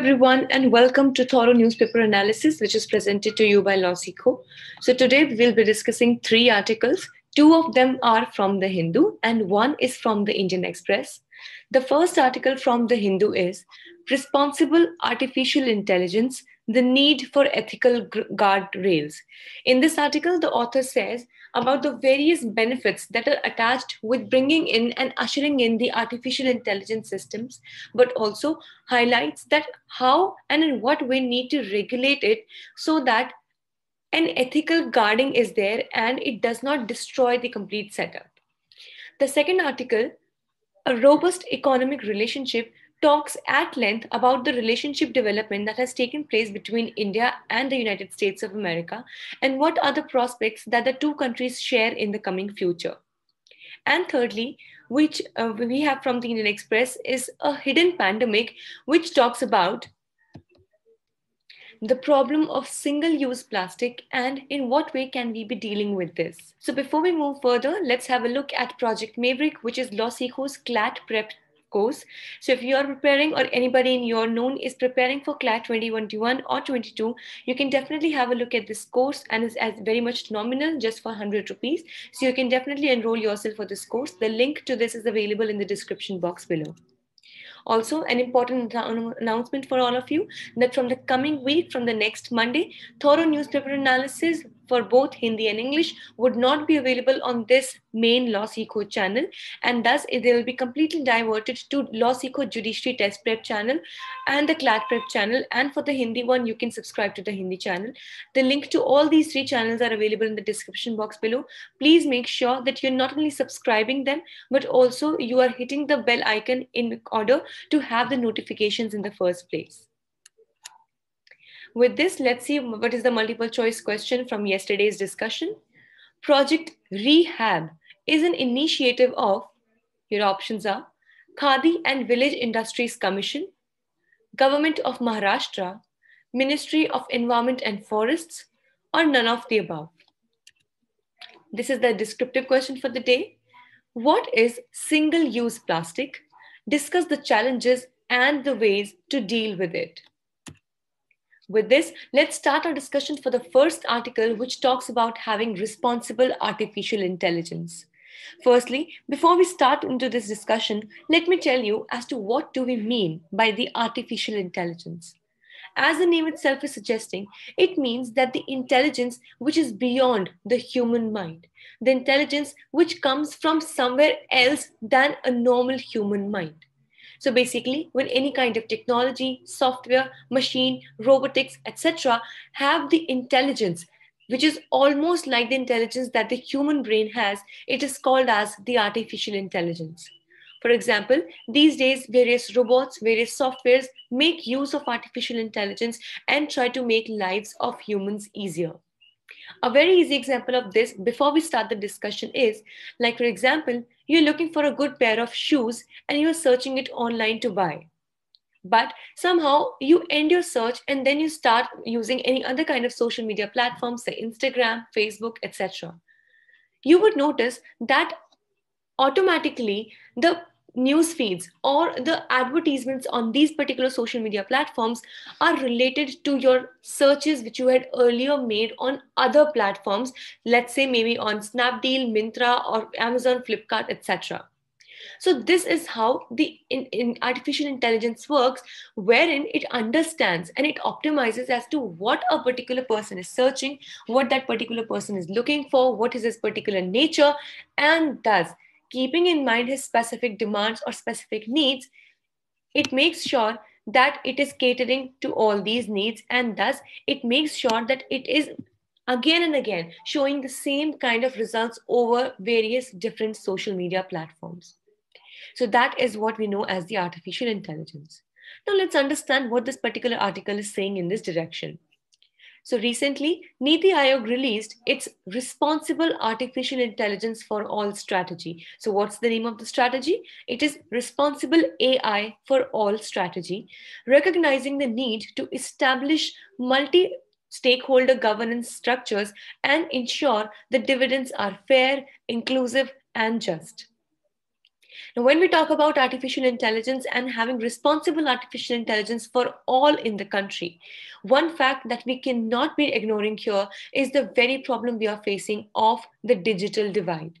everyone, and welcome to Thorough Newspaper Analysis, which is presented to you by Lawseco. So, today we'll be discussing three articles. Two of them are from The Hindu, and one is from The Indian Express. The first article from The Hindu is Responsible Artificial Intelligence the need for ethical guardrails. In this article, the author says about the various benefits that are attached with bringing in and ushering in the artificial intelligence systems, but also highlights that how and in what we need to regulate it so that an ethical guarding is there and it does not destroy the complete setup. The second article, a robust economic relationship talks at length about the relationship development that has taken place between India and the United States of America and what are the prospects that the two countries share in the coming future. And thirdly, which uh, we have from the Indian Express is a hidden pandemic which talks about the problem of single use plastic and in what way can we be dealing with this. So, before we move further, let's have a look at Project Maverick, which is Los Hijos CLAT Prep course. So if you are preparing or anybody in your known is preparing for CLAT 2021 or 22, you can definitely have a look at this course and it's as very much nominal just for 100 rupees. So you can definitely enroll yourself for this course. The link to this is available in the description box below. Also, an important announcement for all of you that from the coming week, from the next Monday, thorough newspaper analysis for both Hindi and English would not be available on this main Law Seco channel, and thus they will be completely diverted to Law Seco Judiciary Test Prep channel and the CLAT Prep channel. And for the Hindi one, you can subscribe to the Hindi channel. The link to all these three channels are available in the description box below. Please make sure that you're not only subscribing them, but also you are hitting the bell icon in order to have the notifications in the first place. With this, let's see what is the multiple choice question from yesterday's discussion. Project Rehab is an initiative of, your options are, Khadi and Village Industries Commission, Government of Maharashtra, Ministry of Environment and Forests, or none of the above. This is the descriptive question for the day. What is single use plastic? Discuss the challenges and the ways to deal with it. With this, let's start our discussion for the first article, which talks about having responsible artificial intelligence. Firstly, before we start into this discussion, let me tell you as to what do we mean by the artificial intelligence. As the name itself is suggesting, it means that the intelligence which is beyond the human mind, the intelligence which comes from somewhere else than a normal human mind. So basically, when any kind of technology, software, machine, robotics, etc., have the intelligence, which is almost like the intelligence that the human brain has, it is called as the artificial intelligence. For example, these days, various robots, various softwares make use of artificial intelligence and try to make lives of humans easier. A very easy example of this before we start the discussion is like, for example, you're looking for a good pair of shoes and you're searching it online to buy. But somehow you end your search and then you start using any other kind of social media platforms, say Instagram, Facebook, etc. You would notice that automatically the news feeds or the advertisements on these particular social media platforms are related to your searches which you had earlier made on other platforms let's say maybe on snapdeal mintra or amazon flipkart etc so this is how the in, in artificial intelligence works wherein it understands and it optimizes as to what a particular person is searching what that particular person is looking for what is his particular nature and thus keeping in mind his specific demands or specific needs, it makes sure that it is catering to all these needs and thus it makes sure that it is again and again showing the same kind of results over various different social media platforms. So that is what we know as the artificial intelligence. Now let's understand what this particular article is saying in this direction. So recently, Niti Aayog released its Responsible Artificial Intelligence for All strategy. So what's the name of the strategy? It is Responsible AI for All strategy, recognizing the need to establish multi stakeholder governance structures and ensure the dividends are fair, inclusive, and just. Now, when we talk about artificial intelligence and having responsible artificial intelligence for all in the country, one fact that we cannot be ignoring here is the very problem we are facing of the digital divide.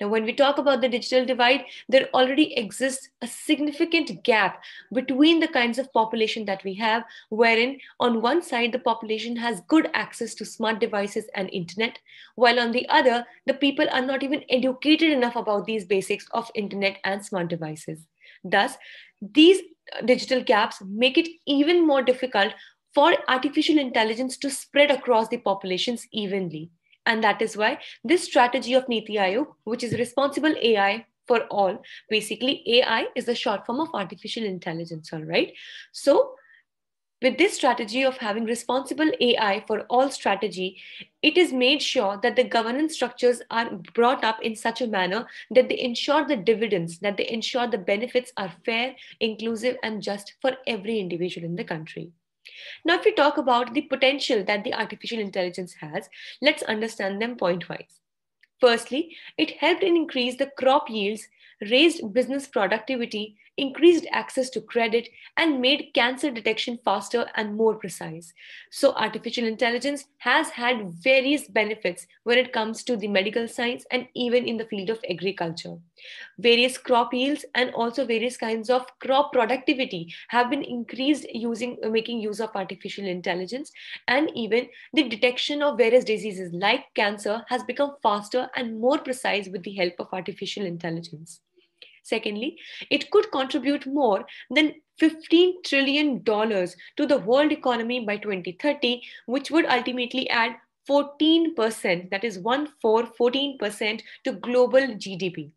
Now, when we talk about the digital divide, there already exists a significant gap between the kinds of population that we have, wherein on one side, the population has good access to smart devices and internet, while on the other, the people are not even educated enough about these basics of internet and smart devices. Thus, these digital gaps make it even more difficult for artificial intelligence to spread across the populations evenly. And that is why this strategy of Niti Aayog, which is responsible AI for all, basically AI is the short form of artificial intelligence, all right? So with this strategy of having responsible AI for all strategy, it is made sure that the governance structures are brought up in such a manner that they ensure the dividends, that they ensure the benefits are fair, inclusive, and just for every individual in the country. Now, if we talk about the potential that the artificial intelligence has, let's understand them point wise. Firstly, it helped in increase the crop yields, raised business productivity, increased access to credit, and made cancer detection faster and more precise. So, artificial intelligence has had various benefits when it comes to the medical science and even in the field of agriculture. Various crop yields and also various kinds of crop productivity have been increased using making use of artificial intelligence, and even the detection of various diseases like cancer has become faster and more precise with the help of artificial intelligence. Secondly, it could contribute more than $15 trillion to the world economy by 2030, which would ultimately add 14%, that is 1 4, 14% to global GDP.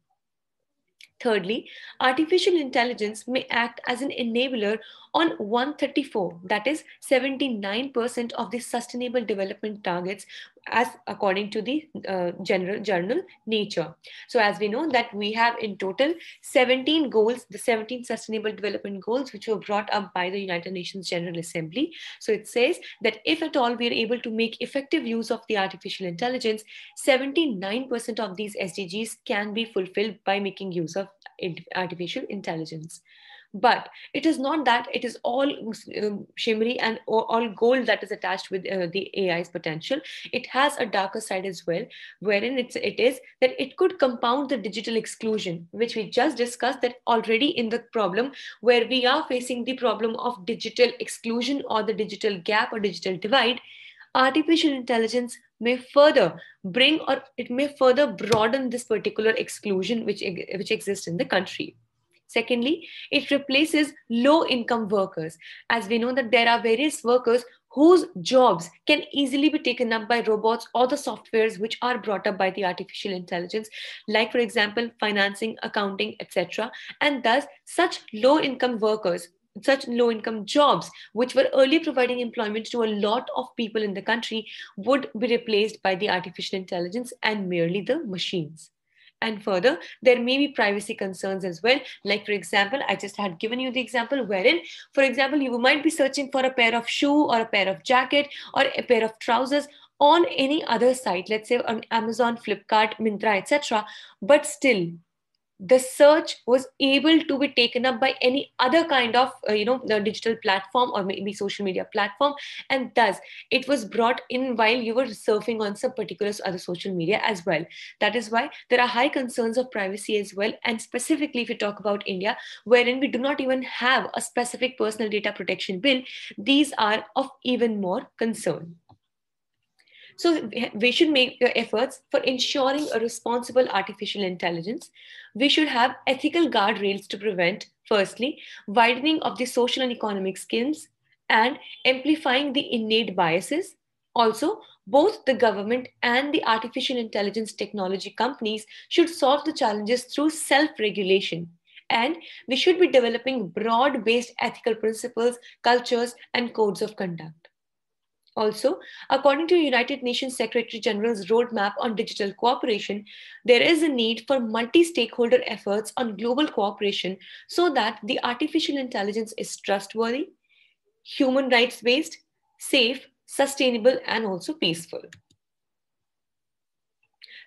Thirdly, artificial intelligence may act as an enabler on 134, that is 79% of the sustainable development targets as according to the uh, general journal nature so as we know that we have in total 17 goals the 17 sustainable development goals which were brought up by the united nations general assembly so it says that if at all we are able to make effective use of the artificial intelligence 79% of these sdgs can be fulfilled by making use of artificial intelligence but it is not that it is all um, shimmery and all gold that is attached with uh, the AI's potential. It has a darker side as well, wherein it's, it is that it could compound the digital exclusion, which we just discussed that already in the problem where we are facing the problem of digital exclusion or the digital gap or digital divide, artificial intelligence may further bring or it may further broaden this particular exclusion which, which exists in the country. Secondly, it replaces low income workers. As we know that there are various workers whose jobs can easily be taken up by robots or the softwares which are brought up by the artificial intelligence like for example financing accounting etc and thus such low income workers such low income jobs which were early providing employment to a lot of people in the country would be replaced by the artificial intelligence and merely the machines and further, there may be privacy concerns as well. Like, for example, I just had given you the example wherein, for example, you might be searching for a pair of shoe or a pair of jacket or a pair of trousers on any other site, let's say on Amazon, Flipkart, Mintra, etc. But still, the search was able to be taken up by any other kind of uh, you know digital platform or maybe social media platform and thus it was brought in while you were surfing on some particular other social media as well that is why there are high concerns of privacy as well and specifically if we talk about india wherein we do not even have a specific personal data protection bill these are of even more concern so we should make efforts for ensuring a responsible artificial intelligence. We should have ethical guardrails to prevent, firstly, widening of the social and economic skills and amplifying the innate biases. Also, both the government and the artificial intelligence technology companies should solve the challenges through self regulation. And we should be developing broad based ethical principles, cultures, and codes of conduct. Also, according to United Nations Secretary General's roadmap on digital cooperation, there is a need for multi stakeholder efforts on global cooperation so that the artificial intelligence is trustworthy, human rights based, safe, sustainable, and also peaceful.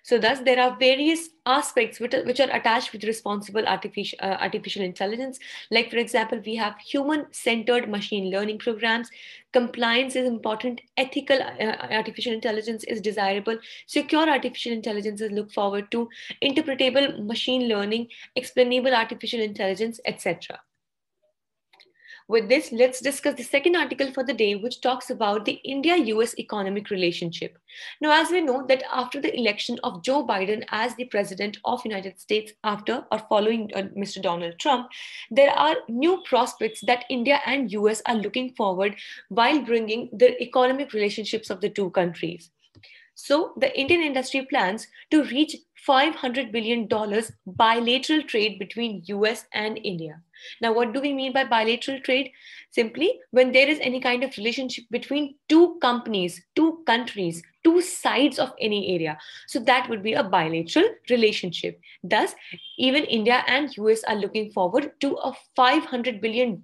So thus, there are various aspects which are, which are attached with responsible artificial, uh, artificial intelligence. Like, for example, we have human-centered machine learning programs. Compliance is important. Ethical uh, artificial intelligence is desirable. Secure artificial intelligence is looked forward to. Interpretable machine learning, explainable artificial intelligence, etc. With this, let's discuss the second article for the day, which talks about the India-US economic relationship. Now, as we know that after the election of Joe Biden as the president of United States after or following uh, Mr. Donald Trump, there are new prospects that India and US are looking forward while bringing the economic relationships of the two countries. So the Indian industry plans to reach $500 billion bilateral trade between US and India. Now, what do we mean by bilateral trade? Simply, when there is any kind of relationship between two companies, two countries, two sides of any area. So that would be a bilateral relationship. Thus, even India and US are looking forward to a $500 billion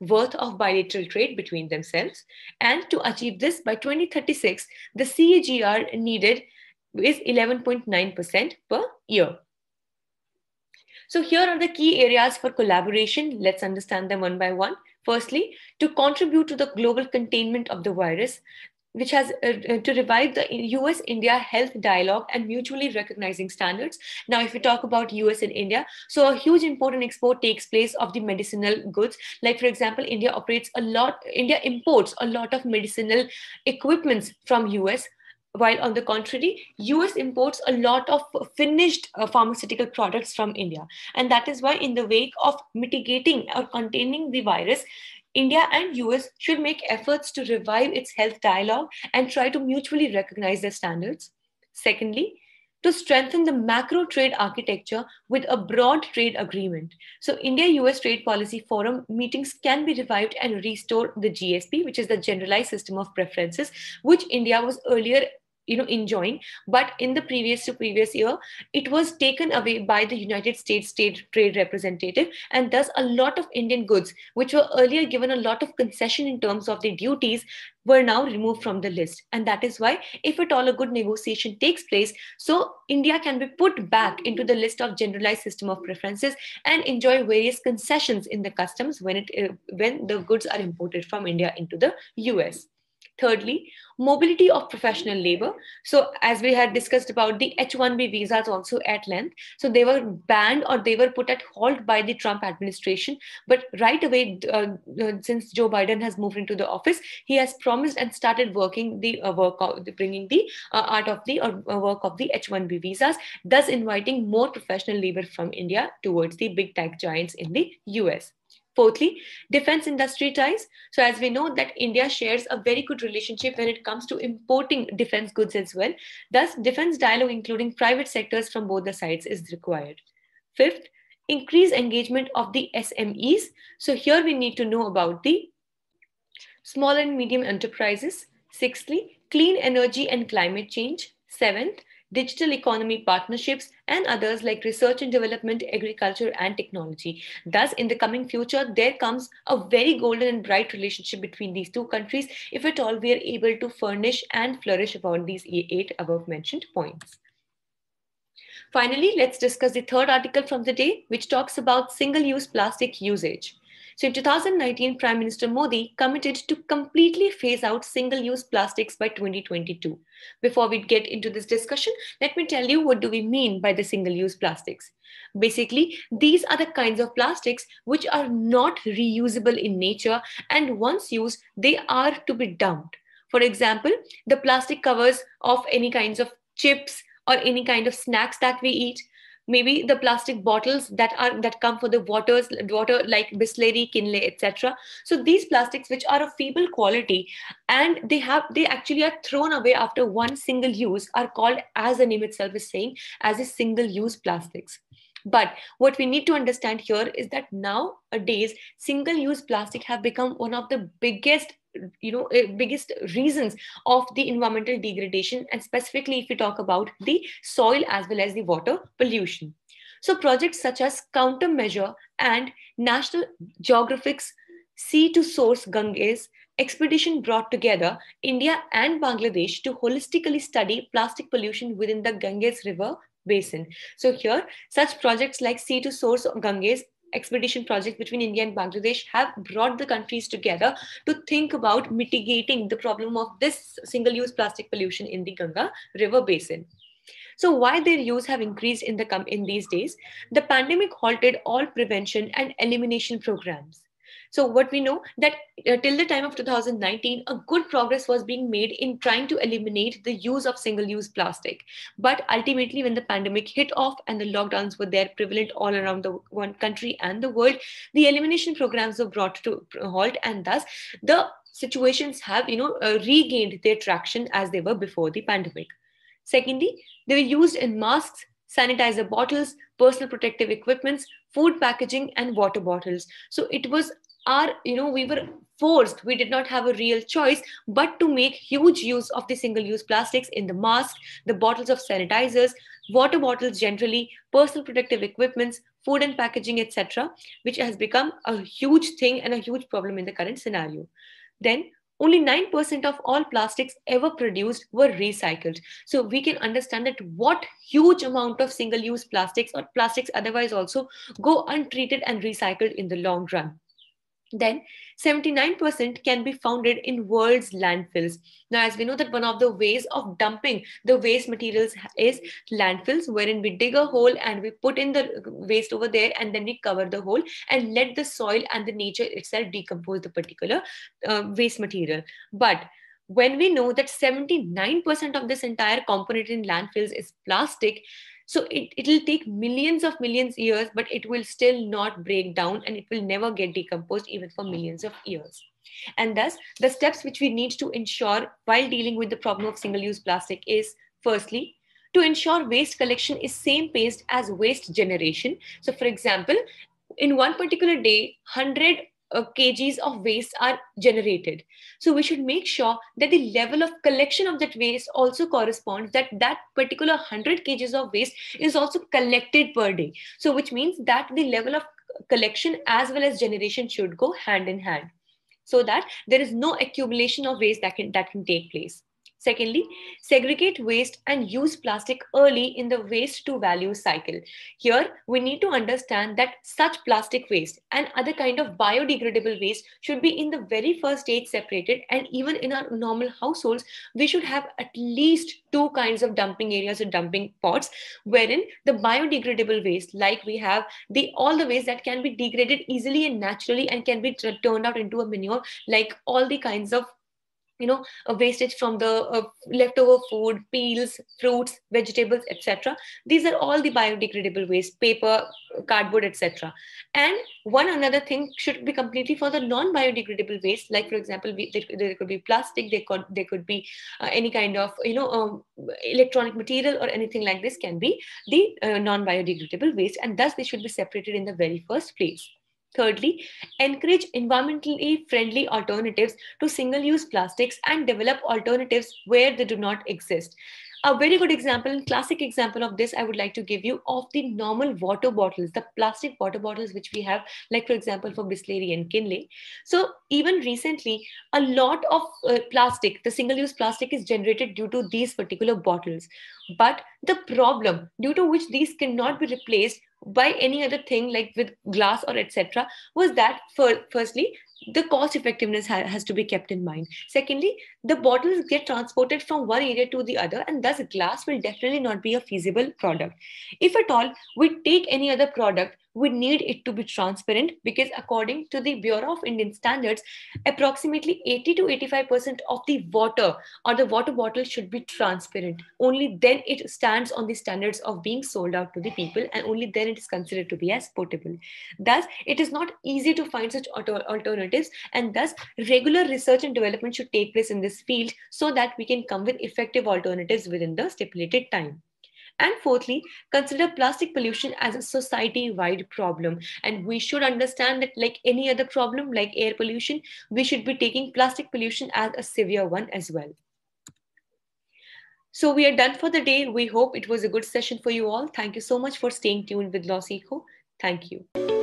worth of bilateral trade between themselves. And to achieve this by 2036, the CAGR needed is 11.9% per year. So here are the key areas for collaboration. Let's understand them one by one. Firstly, to contribute to the global containment of the virus, which has uh, uh to revive the US India health dialogue and mutually recognizing standards. Now, if we talk about US and India, so a huge important export takes place of the medicinal goods. Like, for example, India operates a lot, India imports a lot of medicinal equipments from US while on the contrary us imports a lot of finished uh, pharmaceutical products from india and that is why in the wake of mitigating or containing the virus India and US should make efforts to revive its health dialogue and try to mutually recognize their standards. Secondly, to strengthen the macro trade architecture with a broad trade agreement. So, India US Trade Policy Forum meetings can be revived and restore the GSP, which is the Generalized System of Preferences, which India was earlier you know enjoying but in the previous to previous year it was taken away by the united states state trade representative and thus a lot of indian goods which were earlier given a lot of concession in terms of the duties were now removed from the list and that is why if at all a good negotiation takes place so india can be put back into the list of generalized system of preferences and enjoy various concessions in the customs when it eh, when the goods are imported from india into the us Thirdly, mobility of professional labor. So as we had discussed about the H-1B visas also at length. So they were banned or they were put at halt by the Trump administration. But right away, uh, uh since Joe Biden has moved into the office, he has promised and started working the uh, work of bringing the uh, art of the uh, uh, work of the H-1B visas, thus inviting more professional labor from India towards the big tech giants in the US. Fourthly, defense industry ties. So as we know that India shares a very good relationship when it comes to importing defense goods as well. Thus, defense dialogue including private sectors from both the sides is required. Fifth, increase engagement of the SMEs. So here we need to know about the small and medium enterprises. Sixthly, clean energy and climate change. Seventh, digital economy partnerships, and others like research and development, agriculture, and technology. Thus, in the coming future, there comes a very golden and bright relationship between these two countries if at all we are able to furnish and flourish about these eight above mentioned points. Finally, let's discuss the third article from the day, which talks about single-use plastic usage. So in 2019, Prime Minister Modi committed to completely phase out single-use plastics by 2022. Before we get into this discussion, let me tell you what do we mean by the single-use plastics. Basically, these are the kinds of plastics which are not reusable in nature and once used, they are to be dumped. For example, the plastic covers of any kinds of chips or any kind of snacks that we eat, maybe the plastic bottles that are that come for the waters water like bisleri kinley etc so these plastics which are of feeble quality and they have they actually are thrown away after one single use are called as the name itself is saying as a single use plastics but what we need to understand here is that nowadays single use plastic have become one of the biggest you know eh, biggest reasons of the environmental degradation and specifically if we talk about the soil as well as the water pollution so projects such as countermeasure and national geographic's sea to source ganges expedition brought together india and bangladesh to holistically study plastic pollution within the ganges river basin so here such projects like sea to source ganges expedition projects between India and Bangladesh have brought the countries together to think about mitigating the problem of this single-use plastic pollution in the Ganga River basin. So why their use have increased in the come in these days? The pandemic halted all prevention and elimination programs. So what we know that uh, till the time of 2019, a good progress was being made in trying to eliminate the use of single-use plastic. But ultimately, when the pandemic hit off and the lockdowns were there prevalent all around the one country and the world, the elimination programs were brought to halt, and thus the situations have you know uh, regained their traction as they were before the pandemic. Secondly, they were used in masks, sanitizer bottles, personal protective equipments, food packaging, and water bottles. So it was are you know we were forced we did not have a real choice but to make huge use of the single use plastics in the mask the bottles of sanitizers water bottles generally personal protective equipments food and packaging etc which has become a huge thing and a huge problem in the current scenario then only 9% of all plastics ever produced were recycled. So we can understand that what huge amount of single use plastics or plastics otherwise also go untreated and recycled in the long run. Then 79% can be founded in world's landfills. Now, as we know that one of the ways of dumping the waste materials is landfills, wherein we dig a hole and we put in the waste over there and then we cover the hole and let the soil and the nature itself decompose the particular uh, waste material. But when we know that 79% of this entire component in landfills is plastic, so it, it'll take millions of millions years, but it will still not break down and it will never get decomposed even for millions of years. And thus, the steps which we need to ensure while dealing with the problem of single-use plastic is firstly, to ensure waste collection is same paced as waste generation. So for example, in one particular day, 100 uh, kgs of waste are generated so we should make sure that the level of collection of that waste also corresponds that that particular 100 kgs of waste is also collected per day so which means that the level of collection as well as generation should go hand in hand so that there is no accumulation of waste that can that can take place Secondly, segregate waste and use plastic early in the waste to value cycle. Here, we need to understand that such plastic waste and other kind of biodegradable waste should be in the very first stage separated. And even in our normal households, we should have at least two kinds of dumping areas or dumping pots, wherein the biodegradable waste, like we have the all the waste that can be degraded easily and naturally and can be turned out into a manure, like all the kinds of you know a uh, wastage from the uh, leftover food peels fruits vegetables etc these are all the biodegradable waste paper cardboard etc and one another thing should be completely for the non biodegradable waste like for example we, there, there, could be plastic there could there could be uh, any kind of you know um, electronic material or anything like this can be the uh, non biodegradable waste and thus they should be separated in the very first place Thirdly, encourage environmentally friendly alternatives to single use plastics and develop alternatives where they do not exist. A very good example classic example of this I would like to give you of the normal water bottles, the plastic water bottles which we have, like for example for Bisleri and Kinley. So even recently, a lot of uh, plastic, the single-use plastic is generated due to these particular bottles. But the problem due to which these cannot be replaced by any other thing like with glass or etc was that for firstly the cost effectiveness ha- has to be kept in mind secondly the bottles get transported from one area to the other and thus glass will definitely not be a feasible product if at all we take any other product we need it to be transparent because according to the Bureau of Indian Standards, approximately 80 to 85% of the water or the water bottle should be transparent. Only then it stands on the standards of being sold out to the people and only then it is considered to be as potable. Thus, it is not easy to find such alternatives and thus regular research and development should take place in this field so that we can come with effective alternatives within the stipulated time. And fourthly, consider plastic pollution as a society-wide problem. And we should understand that like any other problem, like air pollution, we should be taking plastic pollution as a severe one as well. So we are done for the day. We hope it was a good session for you all. Thank you so much for staying tuned with Loss Eco. Thank you.